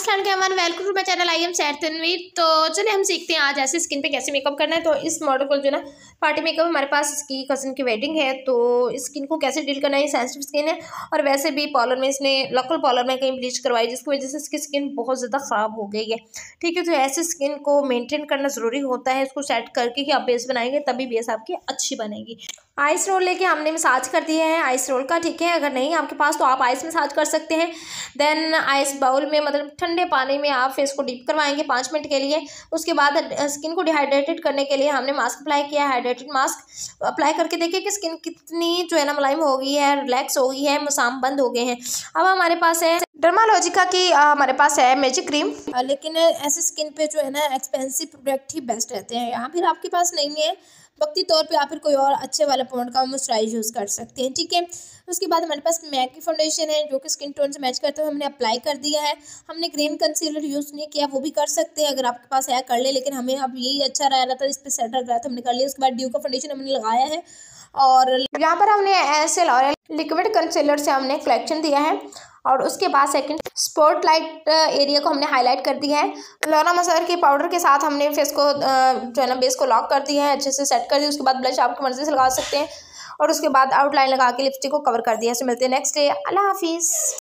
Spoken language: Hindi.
अस्सलाम welcome to my channel I am Sair Tanveer तो चलिए हम सीखते हैं आज ऐसे स्किन पे कैसे मेकअप करना है तो इस मॉडल को जो ना पार्टी मेकअप हमारे पास इसकी कज़न की वेडिंग है तो स्किन को कैसे डील करना है सेंसिटिव स्किन है और वैसे भी पॉलर में इसने लोकल पॉलर में कहीं ब्लीच करवाई जिसकी वजह से इसकी स्किन बहुत ज़्यादा ख़राब हो गई है ठीक है तो ऐसे स्किन को मेनटेन करना ज़रूरी होता है इसको सेट करके ही आप बेस बनाएंगे तभी बेस आपकी अच्छी बनेगी आइस रोल लेके हमने मसाज कर दिया है आइस रोल का ठीक है अगर नहीं आपके पास तो आप आइस मसाज कर सकते हैं देन आइस बाउल में मतलब ठंडे पानी में आप फेस को डीप करवाएंगे पाँच मिनट के लिए उसके बाद स्किन को डिहाइड्रेटेड करने के लिए हमने मास्क अप्लाई किया है हाइड्रेटेड मास्क अप्लाई करके देखिए कि स्किन कितनी जो है ना मुलायम हो गई है रिलैक्स हो गई है मसाम बंद हो गए हैं अब हमारे पास है डर्मालॉजिका की हमारे पास है मैजिक क्रीम लेकिन ऐसे स्किन पे जो है ना एक्सपेंसिव प्रोडक्ट ही बेस्ट रहते हैं यहाँ फिर आपके पास नहीं है वक्ती तौर पे आप फिर कोई और अच्छे वाला पॉइंट का मॉइस्चराइज यूज़ कर सकते हैं ठीक है उसके बाद हमारे पास मैक की फाउंडेशन है जो कि स्किन टोन से मैच करते हुए हमने अप्लाई कर दिया है हमने ग्रीन कंसीलर यूज़ नहीं किया वो भी कर सकते हैं अगर आपके पास है कर ले लेकिन हमें अब यही अच्छा रह रहा था इस पर सेट रख रहा था हमने कर लिया उसके बाद ड्यू का फाउंडेशन हमने लगाया है और यहाँ पर हमने एस एल लिक्विड कंसीलर से हमने कलेक्शन दिया है और उसके बाद सेकंड स्पॉट लाइट एरिया को हमने हाईलाइट कर दिया है लोना मसाला के पाउडर के साथ हमने फेस को uh, जो है ना बेस को लॉक कर दिया है अच्छे से सेट कर दिया उसके बाद ब्लश आपकी मर्ज़ी से लगा सकते हैं और उसके बाद आउटलाइन लगा के लिपस्टिक को कवर कर दिया ऐसे मिलते हैं नेक्स्ट डे अल्लाह हाफिज़